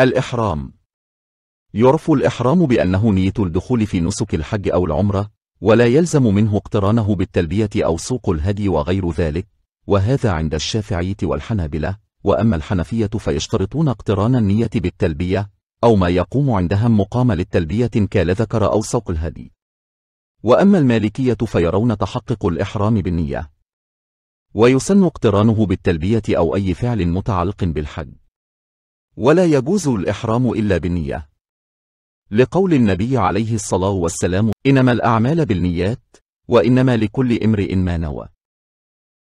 الإحرام يعرف الإحرام بأنه نية الدخول في نسك الحج أو العمرة ولا يلزم منه اقترانه بالتلبية أو سوق الهدي وغير ذلك وهذا عند الشافعية والحنابلة وأما الحنفية فيشترطون اقتران النية بالتلبية أو ما يقوم عندها مقام للتلبية كالذكر أو سوق الهدي وأما المالكية فيرون تحقق الإحرام بالنية ويسن اقترانه بالتلبية أو أي فعل متعلق بالحج ولا يجوز الإحرام إلا بالنية لقول النبي عليه الصلاة والسلام إنما الأعمال بالنيات وإنما لكل امرئ ما نوى